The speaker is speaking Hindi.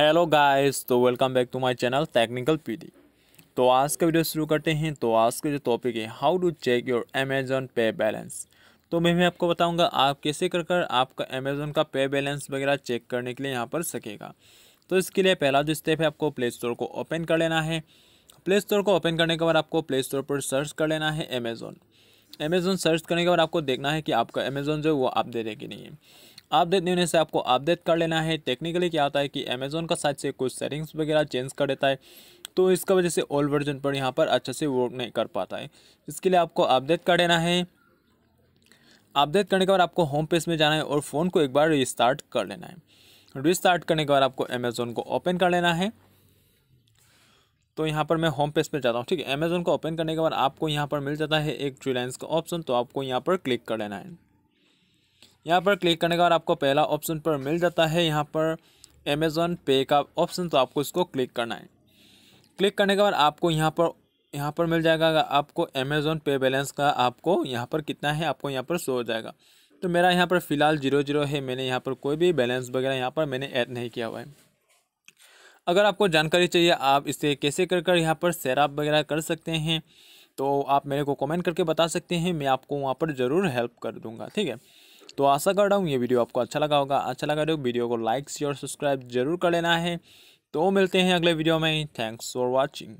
हेलो गाइस तो welcome back to my channel technical PD तो आज का वीडियो शुरू करते हैं तो आज का जो टॉपिक है how to check your Amazon pay balance तो मैं मैं आपको बताऊंगा आप कैसे कर कर आपका अमेजोन का पे बैलेंस वगैरह चेक करने के लिए यहाँ पर सकेगा तो इसके लिए पहला जो स्टेप है आपको प्ले स्टोर को ओपन कर लेना है प्ले स्टोर को ओपन करने के बाद आपको प्ले स्टोर पर सर्च कर लेना है अमेज़ोन अमेज़ोन सर्च करने के बाद आपको देखना है कि आपका अमेज़ोन जो है वो आप दे रहे कि नहीं है अपडेट देने से आपको अपडेट कर लेना है टेक्निकली क्या होता है कि अमेजोन का साइट से कुछ सेटिंग्स वगैरह चेंज कर देता है तो इसका वजह से ओल्ड वर्जन पर यहाँ पर अच्छे से वर्क नहीं कर पाता है इसके लिए आपको अपडेट कर देना है अपडेट करने के बाद आपको होम पेज में जाना है और फ़ोन को एक बार रिस्टार्ट कर लेना है रिस्टार्ट करने के बाद आपको अमेज़ोन को ओपन कर लेना है तो यहाँ पर मैं होम पेज पे जाता हूँ ठीक है अमेज़ोन को ओपन करने के बाद आपको यहाँ पर मिल जाता है एक रिलायंस का ऑप्शन तो आपको यहाँ पर क्लिक कर लेना है यहाँ पर क्लिक करने के बाद आपको पहला ऑप्शन पर मिल जाता है यहाँ पर अमेज़ोन पे का ऑप्शन तो आपको इसको क्लिक करना है क्लिक करने के बाद आपको यहाँ पर यहाँ पर मिल जाएगा आपको अमेज़ोन पे बैलेंस का आपको यहाँ पर कितना है आपको यहाँ पर शो हो जाएगा तो मेरा यहाँ पर फ़िलहाल जीरो जीरो है मैंने यहाँ पर कोई भी बैलेंस वगैरह यहाँ पर मैंने ऐड नहीं किया हुआ है अगर आपको जानकारी चाहिए आप इसे कैसे कर कर यहाँ पर सैराब वगैरह कर सकते हैं तो आप मेरे को कमेंट करके बता सकते हैं मैं आपको वहाँ पर ज़रूर हेल्प कर दूँगा ठीक है तो आशा कर रहा हूँ ये वीडियो आपको अच्छा लगा होगा अच्छा लगा तो वीडियो को लाइक शेयर सब्सक्राइब जरूर कर लेना है तो मिलते हैं अगले वीडियो में थैंक्स फॉर वॉचिंग